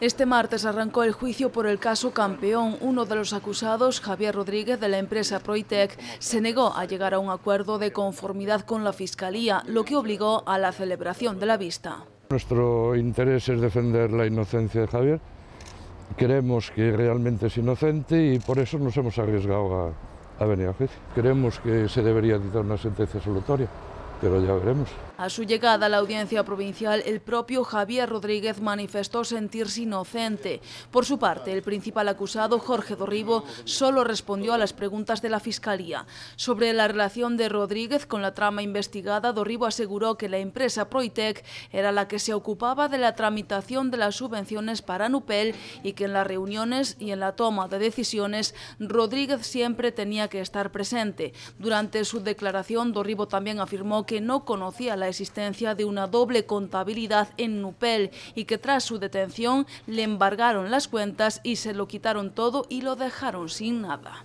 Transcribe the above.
Este martes arrancó el juicio por el caso Campeón. Uno de los acusados, Javier Rodríguez, de la empresa Proitec, se negó a llegar a un acuerdo de conformidad con la Fiscalía, lo que obligó a la celebración de la vista. Nuestro interés es defender la inocencia de Javier. Creemos que realmente es inocente y por eso nos hemos arriesgado a, venir a juicio. Creemos que se debería dictar una sentencia solutoria pero ya veremos. A su llegada a la audiencia provincial, el propio Javier Rodríguez manifestó sentirse inocente. Por su parte, el principal acusado, Jorge Dorribo, solo respondió a las preguntas de la Fiscalía. Sobre la relación de Rodríguez con la trama investigada, Dorribo aseguró que la empresa Proitec era la que se ocupaba de la tramitación de las subvenciones para Nupel y que en las reuniones y en la toma de decisiones, Rodríguez siempre tenía que estar presente. Durante su declaración, Dorribo también afirmó que no conocía la existencia de una doble contabilidad en Nupel y que tras su detención le embargaron las cuentas y se lo quitaron todo y lo dejaron sin nada.